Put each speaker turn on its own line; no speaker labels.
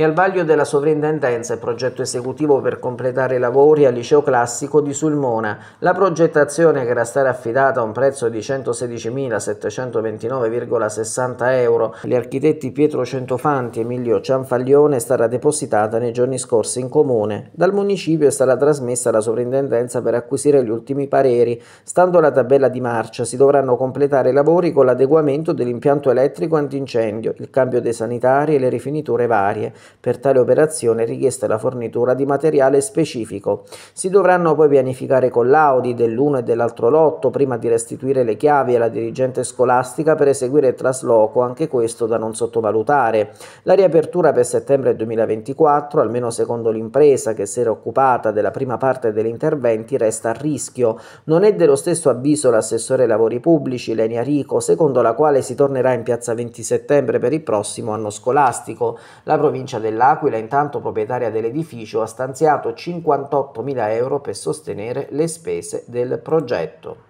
e al vaglio della sovrintendenza e progetto esecutivo per completare i lavori al liceo classico di Sulmona. La progettazione che era stata affidata a un prezzo di 116.729,60 euro agli architetti Pietro Centofanti e Emilio Cianfaglione è stata depositata nei giorni scorsi in comune. Dal municipio è stata trasmessa alla sovrintendenza per acquisire gli ultimi pareri. Stando alla tabella di marcia si dovranno completare i lavori con l'adeguamento dell'impianto elettrico antincendio, il cambio dei sanitari e le rifiniture varie. Per tale operazione è richiesta la fornitura di materiale specifico. Si dovranno poi pianificare collaudi dell'uno e dell'altro lotto prima di restituire le chiavi alla dirigente scolastica per eseguire il trasloco, anche questo da non sottovalutare. La riapertura per settembre 2024, almeno secondo l'impresa che si era occupata della prima parte degli interventi, resta a rischio. Non è dello stesso avviso l'assessore ai lavori pubblici Lenia Rico, secondo la quale si tornerà in piazza 20 settembre per il prossimo anno scolastico. La provincia provincia dell'Aquila, intanto proprietaria dell'edificio, ha stanziato 58.000 euro per sostenere le spese del progetto.